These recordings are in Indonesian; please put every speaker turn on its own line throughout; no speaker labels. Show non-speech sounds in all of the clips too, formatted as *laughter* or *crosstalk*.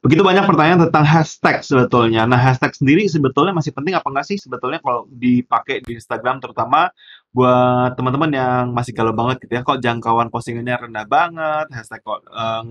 Begitu banyak pertanyaan tentang hashtag sebetulnya. Nah, hashtag sendiri sebetulnya masih penting apa enggak sih sebetulnya kalau dipakai di Instagram terutama buat teman-teman yang masih galau banget gitu ya. Kok jangkauan postingannya rendah banget, hashtag kok uh,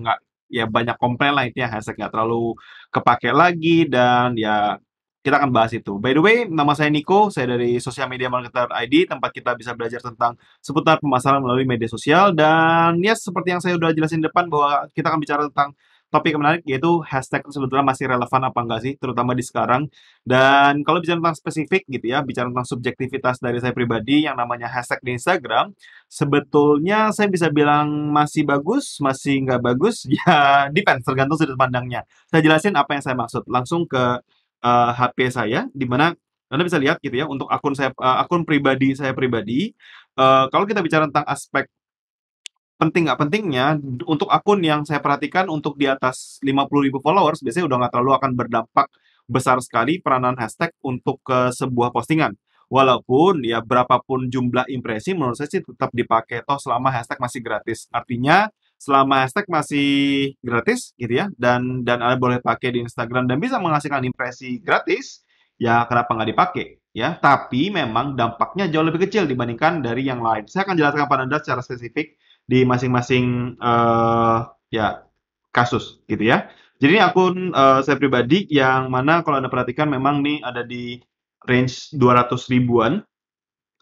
ya banyak komplain lah itu ya, hashtag nggak terlalu kepake lagi dan ya kita akan bahas itu. By the way, nama saya Nico, saya dari Social Media Marketer ID, tempat kita bisa belajar tentang seputar pemasaran melalui media sosial, dan ya seperti yang saya udah jelasin di depan bahwa kita akan bicara tentang topik yang menarik yaitu hashtag sebetulnya masih relevan apa enggak sih terutama di sekarang dan kalau bicara tentang spesifik gitu ya bicara tentang subjektivitas dari saya pribadi yang namanya hashtag di Instagram sebetulnya saya bisa bilang masih bagus masih enggak bagus *laughs* ya depends tergantung sudut pandangnya saya jelasin apa yang saya maksud langsung ke uh, eh, HP saya di mana anda bisa lihat gitu ya untuk akun saya uh, akun pribadi saya pribadi uh, kalau kita bicara tentang aspek penting nggak pentingnya untuk akun yang saya perhatikan untuk di atas 50 ribu followers biasanya udah nggak terlalu akan berdampak besar sekali peranan hashtag untuk ke sebuah postingan. Walaupun ya berapapun jumlah impresi menurut saya sih tetap dipakai toh selama hashtag masih gratis. Artinya selama hashtag masih gratis gitu ya dan dan Anda boleh pakai di Instagram dan bisa menghasilkan impresi gratis, ya kenapa nggak dipakai? Ya, tapi memang dampaknya jauh lebih kecil dibandingkan dari yang lain. Saya akan jelaskan pada Anda secara spesifik di masing-masing uh, ya kasus gitu ya. Jadi ini akun uh, saya pribadi yang mana kalau Anda perhatikan memang nih ada di range 200 ribuan.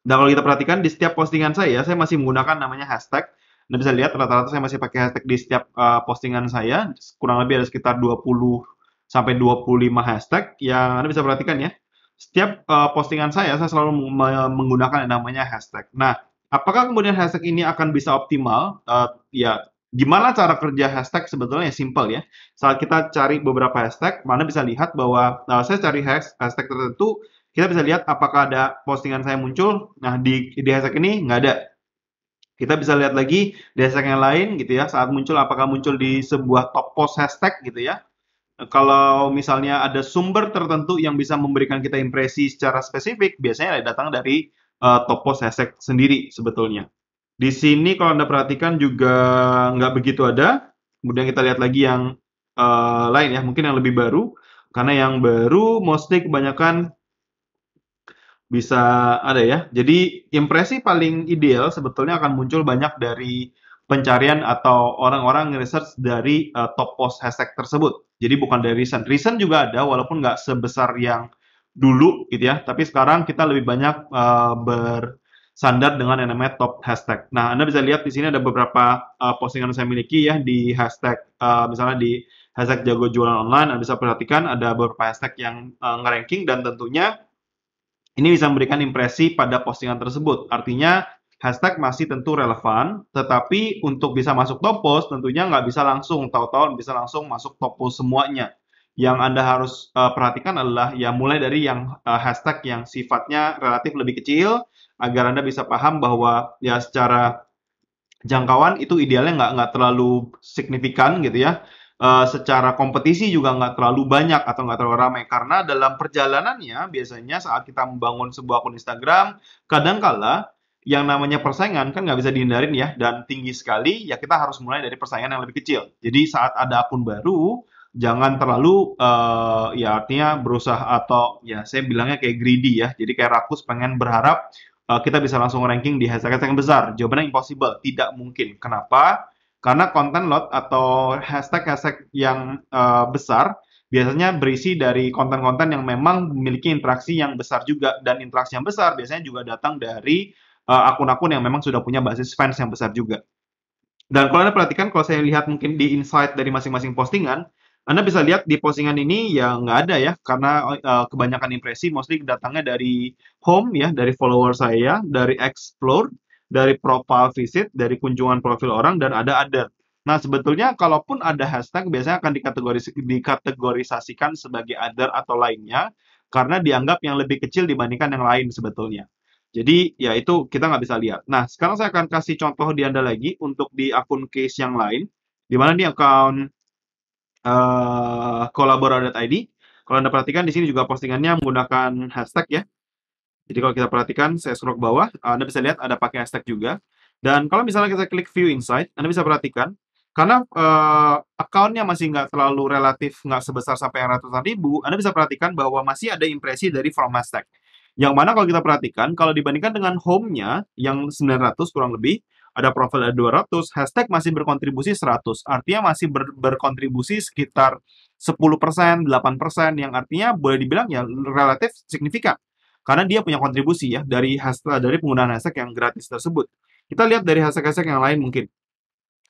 Dan kalau kita perhatikan di setiap postingan saya, saya masih menggunakan namanya hashtag. Anda bisa lihat rata-rata saya masih pakai hashtag di setiap uh, postingan saya. Kurang lebih ada sekitar 20 sampai 25 hashtag yang Anda bisa perhatikan ya. Setiap uh, postingan saya, saya selalu menggunakan yang namanya hashtag. Nah, Apakah kemudian hashtag ini akan bisa optimal? Uh, ya, gimana cara kerja hashtag sebetulnya Simpel ya, simple ya. Saat kita cari beberapa hashtag, mana bisa lihat bahwa uh, saya cari hashtag tertentu, kita bisa lihat apakah ada postingan saya muncul. Nah, di, di hashtag ini nggak ada. Kita bisa lihat lagi di hashtag yang lain gitu ya, saat muncul apakah muncul di sebuah top post hashtag gitu ya eh, kalau misalnya ada sumber tertentu yang bisa memberikan kita impresi secara spesifik, biasanya datang dari uh, Topo Sesek sendiri sebetulnya. Di sini kalau Anda perhatikan juga nggak begitu ada. Kemudian kita lihat lagi yang uh, lain ya, mungkin yang lebih baru. Karena yang baru mostly kebanyakan bisa ada ya. Jadi impresi paling ideal sebetulnya akan muncul banyak dari pencarian atau orang-orang research dari uh, eh, top post hashtag tersebut. Jadi bukan dari recent. Recent juga ada, walaupun nggak sebesar yang dulu gitu ya, tapi sekarang kita lebih banyak uh, bersandar dengan yang namanya top hashtag. Nah, Anda bisa lihat di sini ada beberapa uh, postingan yang saya miliki ya di hashtag uh, misalnya di hashtag jago jualan online, Anda bisa perhatikan ada beberapa hashtag yang uh, ngeranking dan tentunya ini bisa memberikan impresi pada postingan tersebut. Artinya hashtag masih tentu relevan, tetapi untuk bisa masuk top post tentunya nggak bisa langsung, tahu-tahu bisa langsung masuk top post semuanya yang Anda harus uh, perhatikan adalah ya mulai dari yang uh, hashtag yang sifatnya relatif lebih kecil agar Anda bisa paham bahwa ya secara jangkauan itu idealnya nggak nggak terlalu signifikan gitu ya. Uh, secara kompetisi juga nggak terlalu banyak atau nggak terlalu ramai karena dalam perjalanannya biasanya saat kita membangun sebuah akun Instagram kadangkala yang namanya persaingan kan nggak bisa dihindarin ya dan tinggi sekali ya kita harus mulai dari persaingan yang lebih kecil jadi saat ada akun baru jangan terlalu uh, ya artinya berusaha atau ya saya bilangnya kayak greedy ya jadi kayak rakus pengen berharap uh, kita bisa langsung ranking di hashtag yang besar jawabannya impossible tidak mungkin kenapa karena konten lot atau hashtag-hashtag yang uh, besar biasanya berisi dari konten-konten yang memang memiliki interaksi yang besar juga dan interaksi yang besar biasanya juga datang dari uh, akun-akun yang memang sudah punya basis fans yang besar juga dan kalau Anda perhatikan, kalau saya lihat mungkin di insight dari masing-masing postingan, anda bisa lihat di postingan ini ya nggak ada ya, karena uh, kebanyakan impresi mostly datangnya dari home ya, dari follower saya, dari explore, dari profile visit, dari kunjungan profil orang, dan ada other. Nah, sebetulnya kalaupun ada hashtag, biasanya akan dikategoris dikategorisasikan sebagai other atau lainnya, karena dianggap yang lebih kecil dibandingkan yang lain sebetulnya. Jadi, ya itu kita nggak bisa lihat. Nah, sekarang saya akan kasih contoh di Anda lagi untuk di akun case yang lain, di mana di akun uh, eh, ID. Kalau Anda perhatikan di sini juga postingannya menggunakan hashtag ya. Jadi kalau kita perhatikan, saya scroll ke bawah, eh, Anda bisa lihat ada pakai hashtag juga. Dan kalau misalnya kita klik view insight, Anda bisa perhatikan, karena uh, accountnya masih nggak terlalu relatif, nggak sebesar sampai yang ratusan ribu, Anda bisa perhatikan bahwa masih ada impresi dari from hashtag. Yang mana kalau kita perhatikan, kalau dibandingkan dengan home-nya yang 900 kurang lebih, ada profil ada 200, hashtag masih berkontribusi 100. Artinya masih ber, berkontribusi sekitar 10%, 8% yang artinya boleh dibilang ya relatif signifikan. Karena dia punya kontribusi ya dari hashtag eh, dari penggunaan hashtag yang gratis tersebut. Kita lihat dari hashtag-hashtag yang lain mungkin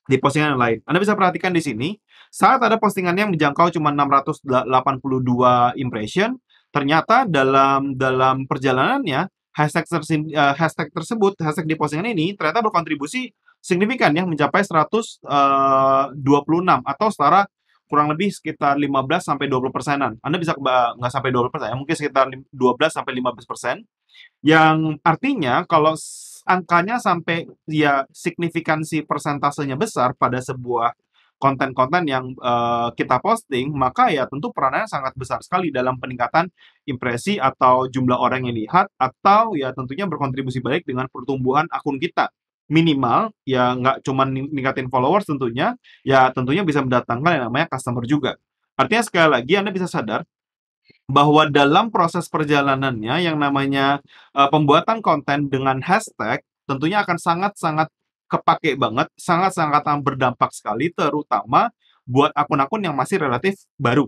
di postingan yang lain. Anda bisa perhatikan di sini, saat ada postingannya yang menjangkau cuma 682 impression, ternyata dalam dalam perjalanannya hashtag, tersim, uh, hashtag tersebut, hashtag di postingan ini ternyata berkontribusi signifikan yang mencapai 126 eh, atau setara kurang lebih sekitar 15 sampai 20 persenan. Anda bisa nggak sampai 20 persen, ya, mungkin sekitar 12 sampai 15 persen. Yang artinya kalau angkanya sampai ya signifikansi persentasenya besar pada sebuah konten-konten yang uh, kita posting, maka ya tentu perannya sangat besar sekali dalam peningkatan impresi atau jumlah orang yang lihat atau ya tentunya berkontribusi baik dengan pertumbuhan akun kita minimal ya nggak cuma ningkatin followers tentunya ya tentunya bisa mendatangkan yang namanya customer juga artinya sekali lagi anda bisa sadar bahwa dalam proses perjalanannya yang namanya uh, pembuatan konten dengan hashtag tentunya akan sangat-sangat kepake banget, sangat-sangat berdampak sekali, terutama buat akun-akun yang masih relatif baru.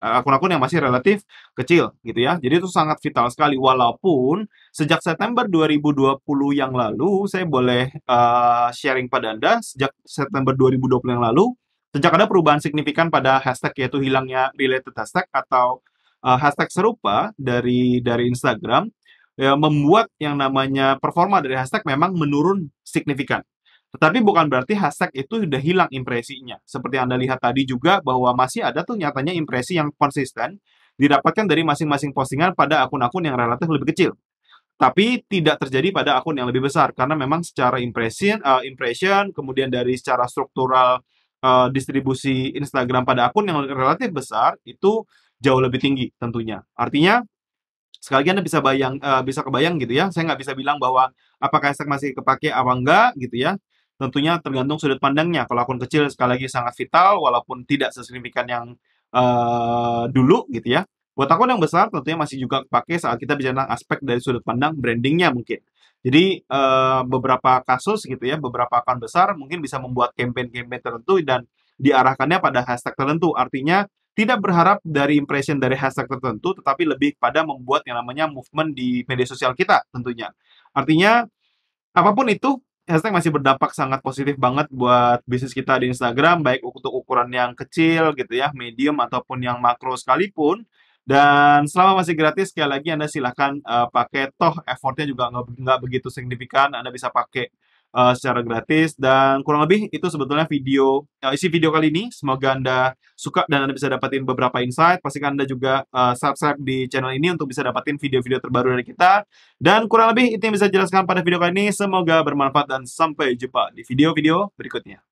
Eh, akun-akun yang masih relatif kecil gitu ya. Jadi itu sangat vital sekali. Walaupun sejak September 2020 yang lalu, saya boleh uh, sharing pada Anda, sejak September 2020 yang lalu, sejak ada perubahan signifikan pada hashtag yaitu hilangnya related hashtag atau uh, hashtag serupa dari dari Instagram, ya, membuat yang namanya performa dari hashtag memang menurun signifikan. Tetapi bukan berarti hashtag itu sudah hilang impresinya. Seperti Anda lihat tadi juga bahwa masih ada tuh nyatanya impresi yang konsisten didapatkan dari masing-masing postingan pada akun-akun yang relatif lebih kecil. Tapi tidak terjadi pada akun yang lebih besar karena memang secara impression, uh, eh, impression kemudian dari secara struktural uh, distribusi Instagram pada akun yang relatif besar itu jauh lebih tinggi tentunya. Artinya sekali lagi anda bisa bayang uh, bisa kebayang gitu ya saya nggak bisa bilang bahwa apakah hashtag masih kepake atau enggak gitu ya tentunya tergantung sudut pandangnya. Kalau akun kecil sekali lagi sangat vital, walaupun tidak sesignifikan yang uh, dulu gitu ya. Buat akun yang besar tentunya masih juga pakai saat kita bicara tentang aspek dari sudut pandang brandingnya mungkin. Jadi uh, beberapa kasus gitu ya, beberapa akun besar mungkin bisa membuat campaign-campaign tertentu dan diarahkannya pada hashtag tertentu. Artinya tidak berharap dari impression dari hashtag tertentu, tetapi lebih pada membuat yang namanya movement di media sosial kita tentunya. Artinya apapun itu hashtag masih berdampak sangat positif banget buat bisnis kita di Instagram, baik untuk ukuran yang kecil gitu ya, medium ataupun yang makro sekalipun. Dan selama masih gratis, sekali lagi Anda silahkan uh, eh, pakai, toh effortnya juga nggak begitu signifikan, Anda bisa pakai uh, secara gratis dan kurang lebih itu sebetulnya video uh, isi video kali ini semoga anda suka dan anda bisa dapatin beberapa insight pastikan anda juga uh, subscribe di channel ini untuk bisa dapatin video-video terbaru dari kita dan kurang lebih itu yang bisa jelaskan pada video kali ini semoga bermanfaat dan sampai jumpa di video-video berikutnya